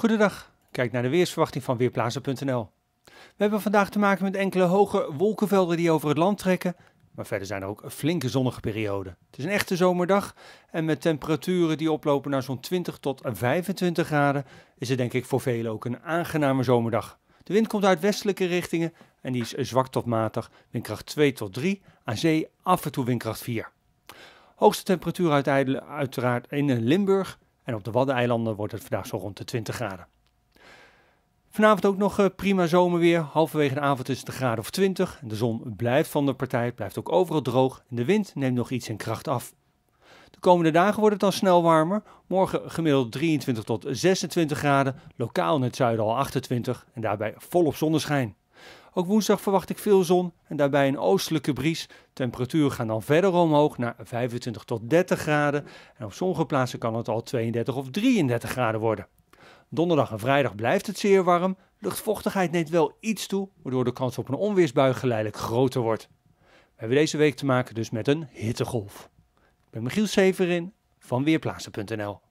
Goedendag, kijk naar de weersverwachting van Weerplaza.nl. We hebben vandaag te maken met enkele hoge wolkenvelden die over het land trekken, maar verder zijn er ook flinke zonnige perioden. Het is een echte zomerdag en met temperaturen die oplopen naar zo'n 20 tot 25 graden is het denk ik voor velen ook een aangename zomerdag. De wind komt uit westelijke richtingen en die is zwak tot matig, windkracht 2 tot 3, aan zee af en toe windkracht 4. Hoogste temperatuur uiteraard in Limburg en op de Waddeneilanden wordt het vandaag zo rond de 20 graden. Vanavond ook nog eh, prima zomerweer. Halverwege de avond is het een graad of 20. De zon blijft van de partij, blijft ook overal droog. En de wind neemt nog iets in kracht af. De komende dagen wordt het dan snel warmer. Morgen gemiddeld 23 tot 26 graden. Lokaal in het zuiden al 28. En daarbij volop zonneschijn. Ook woensdag verwacht ik veel zon en daarbij een oostelijke bries. Temperaturen gaan dan verder omhoog naar 25 tot 30 graden. En op sommige plaatsen kan het al 32 of 33 graden worden. Donderdag en vrijdag blijft het zeer warm. Luchtvochtigheid neemt wel iets toe, waardoor de kans op een onweersbui geleidelijk groter wordt. We hebben deze week te maken dus met een hittegolf. Ik ben Michiel Severin van Weerplaatsen.nl